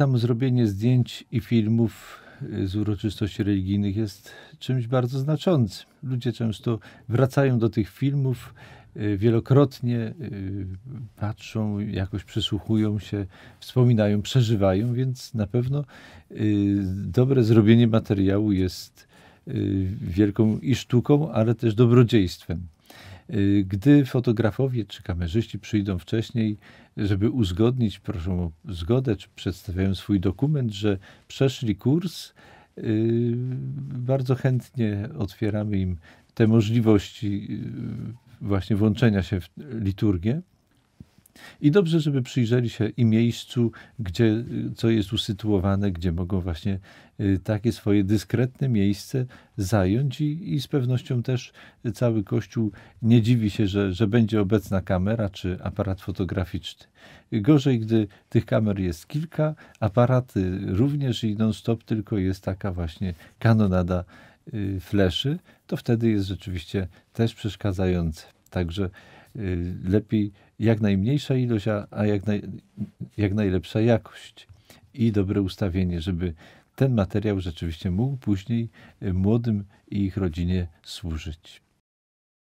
samo zrobienie zdjęć i filmów y, z uroczystości religijnych jest czymś bardzo znaczącym. Ludzie często wracają do tych filmów y, wielokrotnie, y, patrzą, jakoś przysłuchują się, wspominają, przeżywają, więc na pewno dobre zrobienie materiału jest wielką i sztuką, ale też dobrodziejstwem. Y, gdy fotografowie czy kamerzyści przyjdą wcześniej, żeby uzgodnić, proszą o zgodę, czy przedstawiają swój dokument, że przeszli kurs, y, bardzo chętnie otwieramy im te możliwości y, właśnie włączenia się w liturgię. I dobrze, żeby przyjrzeli się i miejscu, gdzie, y, co jest usytuowane, gdzie mogą właśnie y, takie swoje dyskretne miejsce zająć i, i z pewnością też cały Kościół nie dziwi się, że, że będzie obecna kamera czy aparat fotograficzny. Gorzej, gdy tych kamer jest kilka, aparaty również i non-stop tylko jest taka właśnie kanonada y, fleszy, to wtedy jest rzeczywiście też przeszkadzające. Także Y, lepiej jak najmniejsza ilość, a, a jak, naj, jak najlepsza jakość i dobre ustawienie, żeby ten materiał rzeczywiście mógł później y, młodym i ich rodzinie służyć.